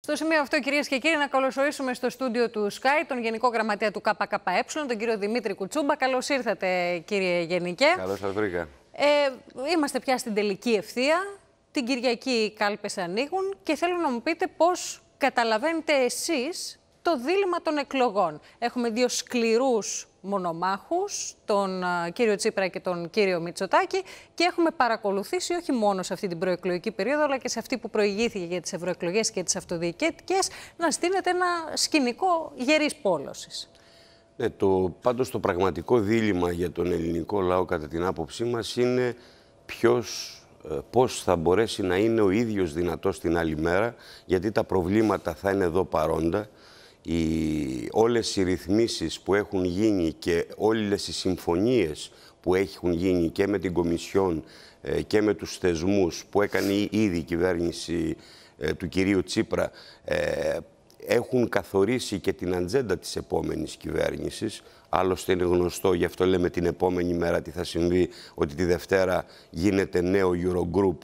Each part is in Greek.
Στο σημείο αυτό, κυρίες και κύριοι, να καλωσορίσουμε στο στούντιο του Sky τον Γενικό Γραμματέα του ΚΚΕ, τον κύριο Δημήτρη Κουτσούμπα. Καλώς ήρθατε, κύριε Γενικέ. Καλώς σας βρήκα. Ε, είμαστε πια στην τελική ευθεία. Την Κυριακή οι κάλπες ανοίγουν και θέλω να μου πείτε πώς καταλαβαίνετε εσείς το δίλημα των εκλογών. Έχουμε δύο σκληρούς μονομάχους, τον κύριο Τσίπρα και τον κύριο Μητσοτάκη και έχουμε παρακολουθήσει όχι μόνο σε αυτή την προεκλογική περίοδο αλλά και σε αυτή που προηγήθηκε για τις ευρωεκλογές και τις αυτοδιοικητικές να στείνεται ένα σκηνικό γερής πόλωσης. Ναι, το, πάντως το πραγματικό δίλημα για τον ελληνικό λαό κατά την άποψή μας είναι ποιος ε, πώς θα μπορέσει να είναι ο ίδιος δυνατός την άλλη μέρα, γιατί τα προβλήματα θα είναι εδώ παρόντα οι, όλες οι ρυθμίσεις που έχουν γίνει και όλες οι συμφωνίες που έχουν γίνει και με την Κομισιόν ε, και με τους θεσμούς που έκανε ήδη η κυβέρνηση ε, του κυρίου Τσίπρα ε, έχουν καθορίσει και την ατζέντα της επόμενης κυβέρνησης. Άλλωστε είναι γνωστό, γι' αυτό λέμε την επόμενη μέρα τι θα συμβεί, ότι τη Δευτέρα γίνεται νέο Eurogroup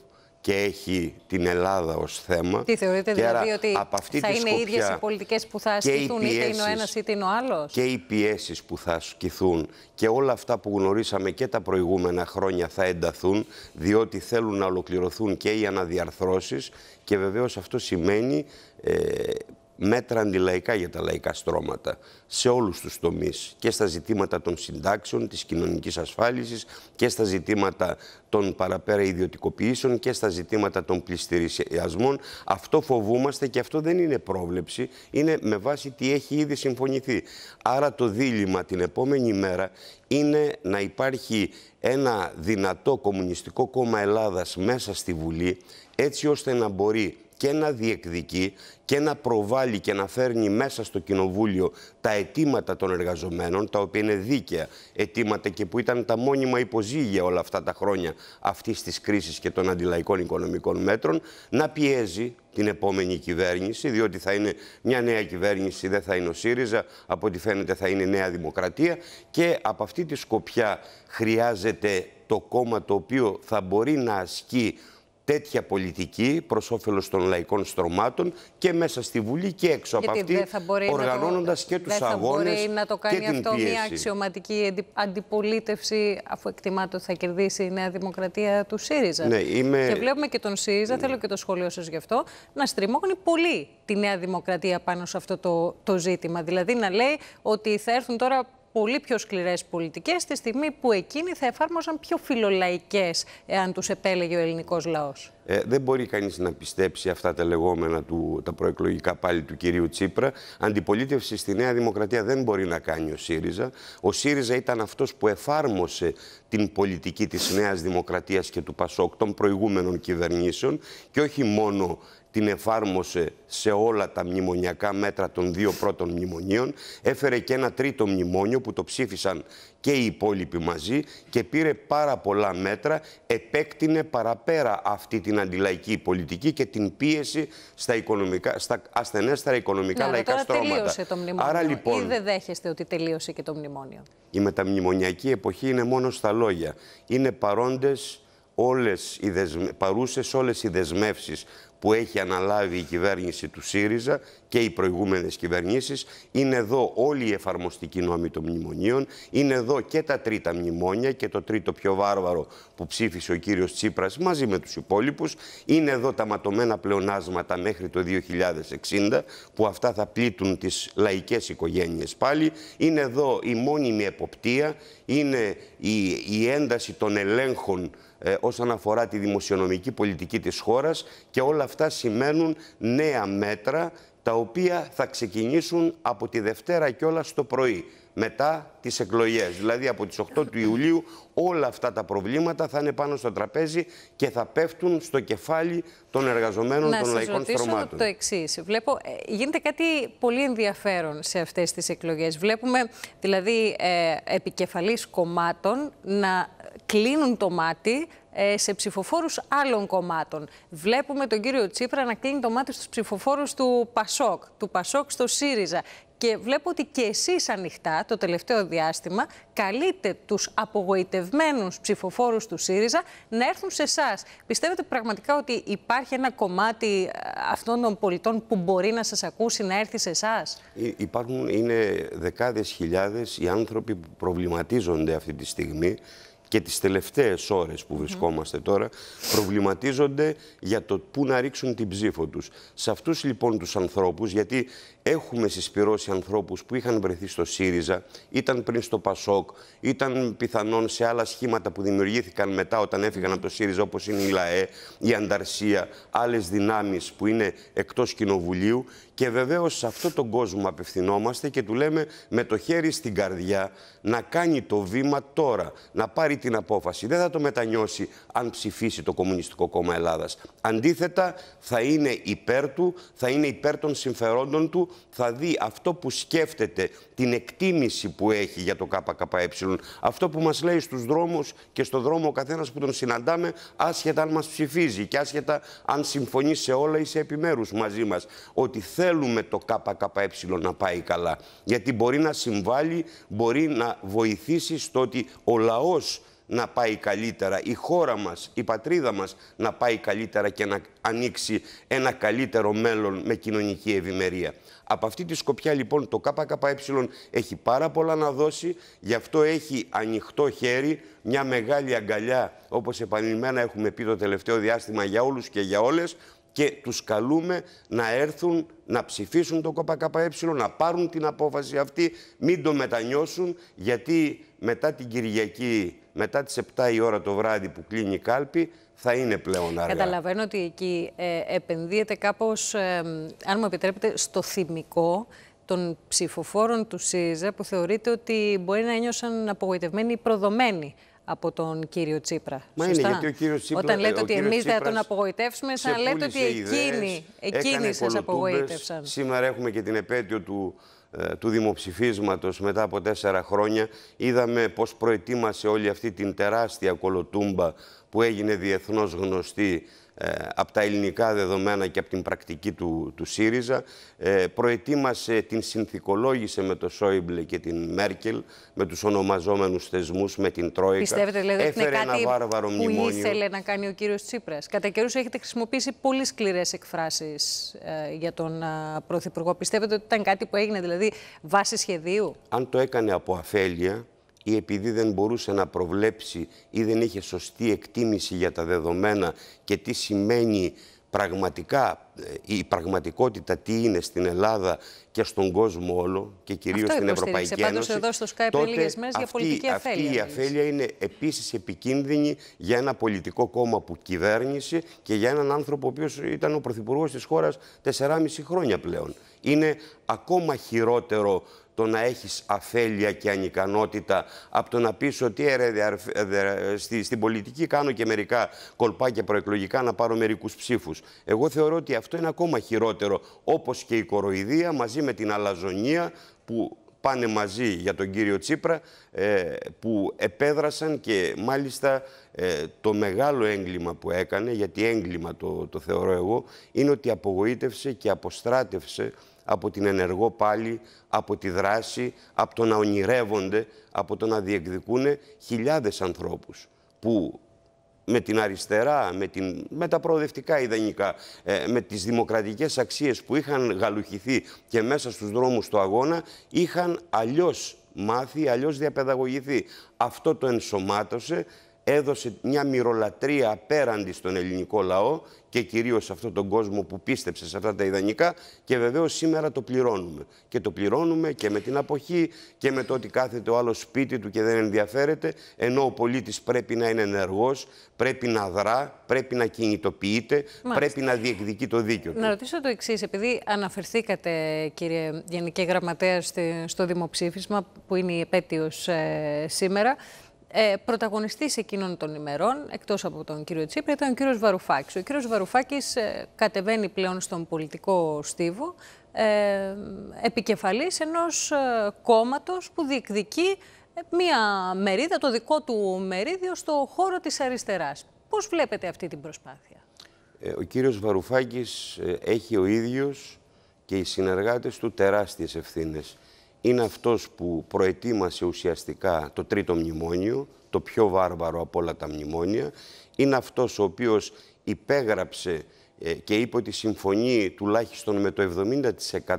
και έχει την Ελλάδα ως θέμα. Τι θεωρείτε και δηλαδή ότι από θα είναι οι ίδιες οι πολιτικές που θα ασκηθούν πιέσεις, είτε είναι ο ένας είτε είναι ο άλλος. Και οι πιέσεις που θα ασκηθούν και όλα αυτά που γνωρίσαμε και τα προηγούμενα χρόνια θα ενταθούν διότι θέλουν να ολοκληρωθούν και οι αναδιαρθρώσεις και βεβαίως αυτό σημαίνει ε, μέτρα αντιλαϊκά για τα λαϊκά στρώματα σε όλους τους τομείς και στα ζητήματα των συντάξεων, της κοινωνικής ασφάλισης και στα ζητήματα των παραπέρα ιδιωτικοποιήσεων και στα ζητήματα των πληστηριασμών. Αυτό φοβούμαστε και αυτό δεν είναι πρόβλεψη, είναι με βάση τι έχει ήδη συμφωνηθεί. Άρα το δίλημα την επόμενη μέρα είναι να υπάρχει ένα δυνατό κομμουνιστικό κόμμα Ελλάδας μέσα στη Βουλή έτσι ώστε να μπορεί και να διεκδικεί και να προβάλλει και να φέρνει μέσα στο Κοινοβούλιο τα αιτήματα των εργαζομένων, τα οποία είναι δίκαια αιτήματα και που ήταν τα μόνιμα υποζύγια όλα αυτά τα χρόνια αυτής της κρίσης και των αντιλαϊκών οικονομικών μέτρων, να πιέζει την επόμενη κυβέρνηση, διότι θα είναι μια νέα κυβέρνηση, δεν θα είναι ο ΣΥΡΙΖΑ, από ό,τι φαίνεται θα είναι Νέα Δημοκρατία και από αυτή τη σκοπιά χρειάζεται το κόμμα το οποίο θα μπορεί να ασκεί τέτοια πολιτική προς όφελος των λαϊκών στρωμάτων και μέσα στη Βουλή και έξω Γιατί από αυτή, οργανώνοντας και τους αγώνε. Δεν θα μπορεί να το κάνει αυτό μια αξιωματική αντιπολίτευση, αφού εκτιμάται ότι θα κερδίσει η Νέα Δημοκρατία του ΣΥΡΙΖΑ. Ναι, είμαι... Και βλέπουμε και τον ΣΥΡΙΖΑ, ναι. θέλω και το σχόλιο σας γι' αυτό, να στριμώχνει πολύ τη Νέα Δημοκρατία πάνω σε αυτό το, το ζήτημα. Δηλαδή να λέει ότι θα έρθουν τώρα πολύ πιο σκληρές πολιτικές τη στιγμή που εκείνοι θα εφάρμοζαν πιο φιλολαϊκές εάν τους επέλεγε ο ελληνικός λαός. Ε, δεν μπορεί κανείς να πιστέψει αυτά τα λεγόμενα του, τα προεκλογικά πάλι του κυρίου Τσίπρα. Αντιπολίτευση στη Νέα Δημοκρατία δεν μπορεί να κάνει ο ΣΥΡΙΖΑ. Ο ΣΥΡΙΖΑ ήταν αυτός που εφάρμοσε την πολιτική της Νέας Δημοκρατίας και του ΠΑΣΟΚ των προηγούμενων κυβερνήσεων και όχι μόνο την εφάρμοσε σε όλα τα μνημονιακά μέτρα των δύο πρώτων μνημονίων. Έφερε και ένα τρίτο μνημόνιο που το ψήφισαν και οι υπόλοιποι μαζί και πήρε πάρα πολλά μέτρα, επέκτηνε παραπέρα αυτή την την αντιλαϊκή πολιτική και την πίεση στα, οικονομικά, στα ασθενέστερα οικονομικά ναι, λαϊκά τώρα στρώματα. Τελείωσε το μνημόνιο. Άρα, λοιπόν, ή δεν δέχεστε ότι τελείωσε και το μνημόνιο. Η μεταμνημονιακή εποχή είναι μόνο στα λόγια. Είναι παρόντες όλες οι δεσμε... παρούσες όλες οι δεσμεύσεις που έχει αναλάβει η κυβέρνηση του ΣΥΡΙΖΑ και οι προηγούμενες κυβερνήσεις. Είναι εδώ όλη η εφαρμοστική νόμοι των μνημονίων. Είναι εδώ και τα τρίτα μνημόνια και το τρίτο πιο βάρβαρο που ψήφισε ο κύριος Τσίπρας μαζί με τους υπόλοιπους. Είναι εδώ τα ματωμένα πλεονάσματα μέχρι το 2060 που αυτά θα πλήττουν τις λαϊκές οικογένειες πάλι. Είναι εδώ η μόνιμη εποπτεία, είναι η, η ένταση των ελέγχων ε, όσον αφορά τη δημοσιονομική πολιτική της χώρας και όλα αυτά σημαίνουν νέα μέτρα τα οποία θα ξεκινήσουν από τη Δευτέρα κιόλα το πρωί, μετά τις εκλογές. Δηλαδή από τις 8 του Ιουλίου όλα αυτά τα προβλήματα θα είναι πάνω στο τραπέζι και θα πέφτουν στο κεφάλι των εργαζομένων Να των λαϊκών στρωμάτων. Να σας το εξής. Βλέπω, ε, γίνεται κάτι πολύ ενδιαφέρον σε αυτές τις εκλογές. Βλέπουμε δηλαδή ε, επικεφαλής κομμάτων να κλείνουν το μάτι ε, σε ψηφοφόρους άλλων κομμάτων. Βλέπουμε τον κύριο Τσίπρα να κλείνει το μάτι στους ψηφοφόρους του Πασόκ, του Πασόκ στο ΣΥΡΙΖΑ. Και βλέπω ότι και εσείς ανοιχτά το τελευταίο διάστημα καλείτε τους απογοητευμένους ψηφοφόρους του ΣΥΡΙΖΑ να έρθουν σε εσάς. Πιστεύετε πραγματικά ότι υπάρχει ένα κομμάτι ε, αυτών των πολιτών που μπορεί να σας ακούσει να έρθει σε εσάς. Υπάρχουν, είναι δεκάδες οι άνθρωποι που προβληματίζονται αυτή τη στιγμή και τις τελευταίες ώρες που βρισκόμαστε τώρα προβληματίζονται για το πού να ρίξουν την ψήφο τους. Σε αυτούς λοιπόν τους ανθρώπους, γιατί έχουμε συσπυρώσει ανθρώπους που είχαν βρεθεί στο ΣΥΡΙΖΑ, ήταν πριν στο ΠΑΣΟΚ, ήταν πιθανόν σε άλλα σχήματα που δημιουργήθηκαν μετά όταν έφυγαν από το ΣΥΡΙΖΑ, όπως είναι η ΛΑΕ, η Ανταρσία, άλλες δυνάμεις που είναι εκτός Κοινοβουλίου και βεβαίως σε αυτόν τον κόσμο απευθυνόμαστε και του λέμε με το χέρι στην καρδιά να κάνει το βήμα τώρα, να πάρει την απόφαση. Δεν θα το μετανιώσει αν ψηφίσει το Κομμουνιστικό Κόμμα Ελλάδας. Αντίθετα, θα είναι υπέρ του, θα είναι υπέρ των συμφερόντων του, θα δει αυτό που σκέφτεται, την εκτίμηση που έχει για το ΚΚΕ, αυτό που μας λέει στους δρόμους και στο δρόμο ο καθένας που τον συναντάμε, άσχετα αν μας ψηφίζει και άσχετα αν συμφωνεί σε όλα ή σε επιμέρους μαζί μας, ότι θέλουμε το ΚΚΕ να πάει καλά. Γιατί μπορεί να συμβάλλει, μπορεί να βοηθήσει στο ότι ο λαός να πάει καλύτερα, η χώρα μας, η πατρίδα μας να πάει καλύτερα και να ανοίξει ένα καλύτερο μέλλον με κοινωνική ευημερία. Από αυτή τη σκοπιά λοιπόν το ΚΚΕ έχει πάρα πολλά να δώσει, γι' αυτό έχει ανοιχτό χέρι, μια μεγάλη αγκαλιά όπως επανειλημμένα έχουμε πει το τελευταίο διάστημα για όλους και για όλες, και τους καλούμε να έρθουν να ψηφίσουν το ΚΚΕ, να πάρουν την απόφαση αυτή, μην το μετανιώσουν, γιατί μετά την Κυριακή, μετά τις 7 η ώρα το βράδυ που κλείνει η κάλπη, θα είναι πλέον αργά. Καταλαβαίνω ότι εκεί ε, επενδύεται κάπως, ε, αν μου επιτρέπετε, στο θυμικό των ψηφοφόρων του ΣΥΡΙΖΑ που θεωρείται ότι μπορεί να ένιωσαν απογοητευμένοι ή προδομένοι από τον κύριο Τσίπρα. Μα είναι γιατί ο κύριος Τσίπρα. Όταν λέτε ότι εμεί δεν τον απογοητεύσουμε, σαν λέτε ότι εκείνοι, εκείνοι σα απογοήτευσαν. Σήμερα έχουμε και την επέτειο του, ε, του δημοψηφίσματος μετά από τέσσερα χρόνια. Είδαμε πώς προετοίμασε όλη αυτή την τεράστια κολοτούμπα που έγινε διεθνώς γνωστή ε, από τα ελληνικά δεδομένα και από την πρακτική του, του ΣΥΡΙΖΑ. Ε, προετοίμασε, την συνθηκολόγησε με το Σόιμπλε και την Μέρκελ, με τους ονομαζόμενους θεσμούς, με την Τρόικα. Πιστεύετε δηλαδή ότι είναι κάτι ένα που μνημόνιο. ήθελε να κάνει ο κύριος Τσίπρας. Κατά καιρούς έχετε χρησιμοποιήσει πολύ σκληρές εκφράσεις ε, για τον ε, Πρωθυπουργό. Πιστεύετε ότι ήταν κάτι που έγινε δηλαδή βάση σχεδίου. Αν το έκανε από αφέλεια, ή επειδή δεν μπορούσε να προβλέψει ή δεν είχε σωστή εκτίμηση για τα δεδομένα και τι σημαίνει πραγματικά ε, η πραγματικότητα τι είναι στην Ελλάδα και στον κόσμο όλο και κυρίως στην Ευρωπαϊκή Ένωση. Αυτό εδώ στο Skype αυτή, για πολιτική αφέλεια. Αυτή η αφέλεια είναι επίσης επικίνδυνη για ένα πολιτικό κόμμα που κυβέρνησε και για έναν άνθρωπο ο οποίος ήταν ο Πρωθυπουργός της χώρας 4,5 χρόνια πλέον. Είναι ακόμα χειρότερο το να έχεις αφέλεια και ανικανότητα από το να πεις ότι «Ε, ε, στη, στην πολιτική κάνω και μερικά κολπάκια προεκλογικά να πάρω μερικούς ψήφους. Εγώ θεωρώ ότι αυτό είναι ακόμα χειρότερο όπως και η κοροϊδία μαζί με την αλαζονία που πάνε μαζί για τον κύριο Τσίπρα ε, που επέδρασαν και μάλιστα το μεγάλο έγκλημα που έκανε, γιατί έγκλημα το, το θεωρώ εγώ, είναι ότι απογοήτευσε και αποστράτευσε από την ενεργό πάλι, από τη δράση, από το να ονειρεύονται, από το να διεκδικούν χιλιάδες ανθρώπους που με την αριστερά, με, την, τα προοδευτικά ιδανικά, ε, με τις δημοκρατικές αξίες που είχαν γαλουχηθεί και μέσα στους δρόμους του αγώνα, είχαν αλλιώς μάθει, αλλιώς διαπαιδαγωγηθεί. Αυτό το ενσωμάτωσε έδωσε μια μυρολατρεία απέραντη στον ελληνικό λαό και κυρίως σε αυτόν τον κόσμο που πίστεψε σε αυτά τα ιδανικά και βεβαίως σήμερα το πληρώνουμε. Και το πληρώνουμε και με την αποχή και με το ότι κάθεται ο άλλος σπίτι του και δεν ενδιαφέρεται, ενώ ο πολίτης πρέπει να είναι ενεργός, πρέπει να δρά, πρέπει να κινητοποιείται, πρέπει να διεκδικεί το δίκιο του. Να ρωτήσω το εξής, επειδή αναφερθήκατε κύριε Γενική Γραμματέα στο δημοψήφισμα που είναι η επέτειος ε, σήμερα, ε, Πρωταγωνιστής εκείνων των ημερών, εκτός από τον κύριο Τσίπρα, ήταν ο κύριος Βαρουφάκης. Ο κύριος Βαρουφάκης ε, κατεβαίνει πλέον στον πολιτικό στίβο, ε, επικεφαλής ενός ε, κόμματος που διεκδικεί ε, μία μερίδα, το δικό του μερίδιο, στο χώρο της αριστεράς. Πώς βλέπετε αυτή την προσπάθεια. Ο κύριος Βαρουφάκης έχει ο ίδιος και οι συνεργάτες του τεράστιες ευθύνες είναι αυτός που προετοίμασε ουσιαστικά το τρίτο μνημόνιο, το πιο βάρβαρο από όλα τα μνημόνια. Είναι αυτός ο οποίος υπέγραψε ε, και είπε ότι συμφωνεί τουλάχιστον με το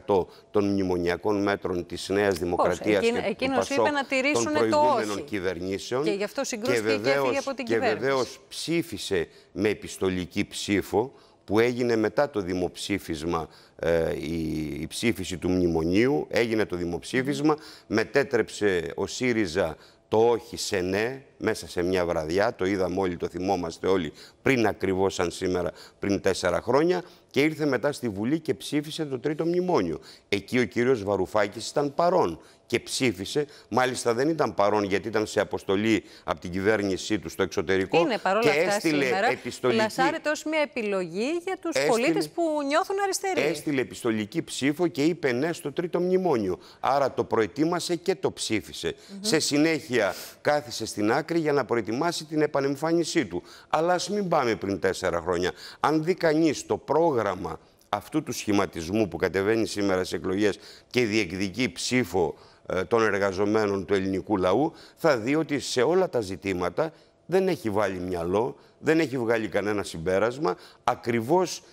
70% των μνημονιακών μέτρων της Νέας Δημοκρατίας και του Πασόκ, είπε να τηρήσουν των προηγούμενων το κυβερνήσεων και, γι αυτό και, και από την και βεβαίως ψήφισε με επιστολική ψήφο που έγινε μετά το δημοψήφισμα ε, η, η ψήφιση του μνημονίου, έγινε το δημοψήφισμα, μετέτρεψε ο ΣΥΡΙΖΑ το όχι σε ναι μέσα σε μια βραδιά, το είδαμε όλοι, το θυμόμαστε όλοι πριν ακριβώς σαν σήμερα, πριν τέσσερα χρόνια και ήρθε μετά στη Βουλή και ψήφισε το τρίτο μνημόνιο. Εκεί ο κύριος Βαρουφάκης ήταν παρόν και ψήφισε. Μάλιστα δεν ήταν παρόν γιατί ήταν σε αποστολή από την κυβέρνησή του στο εξωτερικό. Είναι παρόλα και έστειλε σήμερα. Επιστολική... Πλασάρεται ως μια επιλογή για τους έστειλε... πολίτες που νιώθουν αριστεροί. Έστειλε επιστολική ψήφο και είπε ναι στο τρίτο μνημόνιο. Άρα το προετοίμασε και το ψήφισε. Σε συνέχεια κάθισε στην άκρη για να προετοιμάσει την επανεμφάνισή του. Αλλά ας μην πάμε πριν τέσσερα χρόνια. Αν δει κανείς το πρόγραμμα αυτού του σχηματισμού που κατεβαίνει σήμερα σε εκλογές και διεκδικεί ψήφο ε, των εργαζομένων του ελληνικού λαού, θα δει ότι σε όλα τα ζητήματα δεν έχει βάλει μυαλό, δεν έχει βγάλει κανένα συμπέρασμα, ακριβώς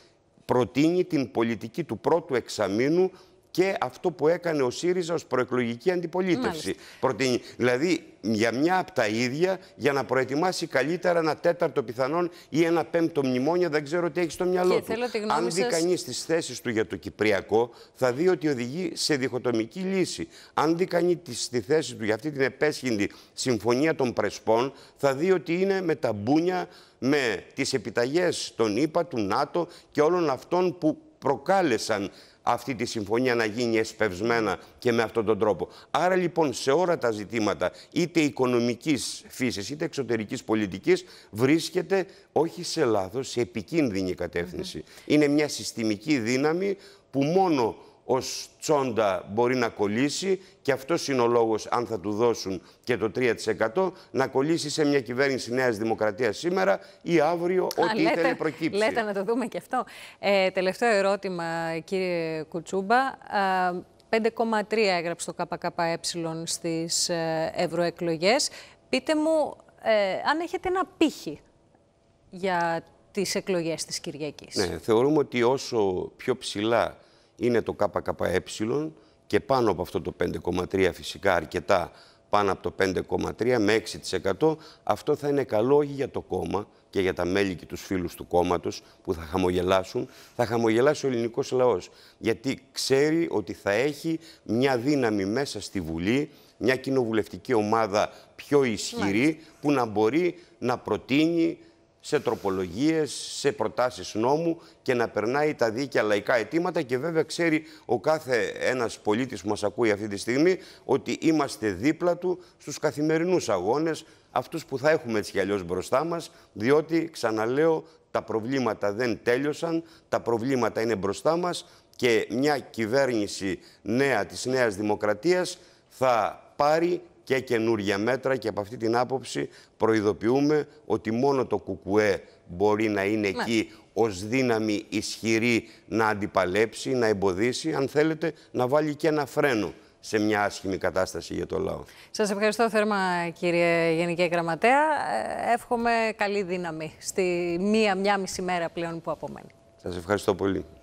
προτείνει την πολιτική του πρώτου εξαμήνου και αυτό που έκανε ο ΣΥΡΙΖΑ ως προεκλογική αντιπολίτευση. δηλαδή για μια από τα ίδια για να προετοιμάσει καλύτερα ένα τέταρτο πιθανόν ή ένα πέμπτο μνημόνιο, δεν ξέρω τι έχει στο μυαλό του. Αν δει σας... κανείς τις θέσεις του για το Κυπριακό, θα δει ότι οδηγεί σε διχοτομική λύση. Αν δει κανεί τη θέση του για αυτή την επέσχυντη συμφωνία των Πρεσπών, θα δει ότι είναι με τα μπούνια με τις επιταγές των ΗΠΑ, του ΝΑΤΟ και όλων αυτών που προκάλεσαν αυτή τη συμφωνία να γίνει εσπευσμένα και με αυτόν τον τρόπο. Άρα λοιπόν σε όλα τα ζητήματα είτε οικονομικής φύσης είτε εξωτερικής πολιτικής βρίσκεται όχι σε λάθος, σε επικίνδυνη κατεύθυνση. Είναι μια συστημική δύναμη που μόνο ως τσόντα μπορεί να κολλήσει και αυτός είναι ο λόγος, αν θα του δώσουν και το 3%, να κολλήσει σε μια κυβέρνηση Νέας Δημοκρατίας σήμερα ή αύριο, ό,τι ήθελε προκύψει. Λέτε να το δούμε και αυτό. Ε, τελευταίο ερώτημα, κύριε Κουτσούμπα. 5,3 έγραψε το ΚΚΕ στις ε, ευρωεκλογές. Πείτε μου ε, αν έχετε ένα πύχη για τις εκλογές της Κυριακής. Ναι, θεωρούμε ότι όσο πιο ψηλά είναι το ΚΚΕ και πάνω από αυτό το 5,3 φυσικά αρκετά πάνω από το 5,3 με 6%. Αυτό θα είναι καλό όχι για το κόμμα και για τα μέλη και τους φίλους του κόμματος που θα χαμογελάσουν. Θα χαμογελάσει ο ελληνικός λαός γιατί ξέρει ότι θα έχει μια δύναμη μέσα στη Βουλή, μια κοινοβουλευτική ομάδα πιο ισχυρή που να μπορεί να προτείνει σε τροπολογίες, σε προτάσεις νόμου και να περνάει τα δίκαια λαϊκά αιτήματα και βέβαια ξέρει ο κάθε ένας πολίτης που μας ακούει αυτή τη στιγμή ότι είμαστε δίπλα του στους καθημερινούς αγώνες, αυτούς που θα έχουμε έτσι κι αλλιώς μπροστά μας, διότι ξαναλέω τα προβλήματα δεν τέλειωσαν, τα προβλήματα είναι μπροστά μας και μια κυβέρνηση νέα της Νέας Δημοκρατίας θα πάρει και καινούργια μέτρα και από αυτή την άποψη προειδοποιούμε ότι μόνο το κουκούέ μπορεί να είναι ναι. εκεί ως δύναμη ισχυρή να αντιπαλέψει, να εμποδίσει, αν θέλετε να βάλει και ένα φρένο σε μια άσχημη κατάσταση για το λαό. Σας ευχαριστώ θερμά κύριε Γενική Γραμματέα. Ε, εύχομαι καλή δύναμη στη μία-μία μισή μέρα πλέον που απομένει. Σας ευχαριστώ πολύ.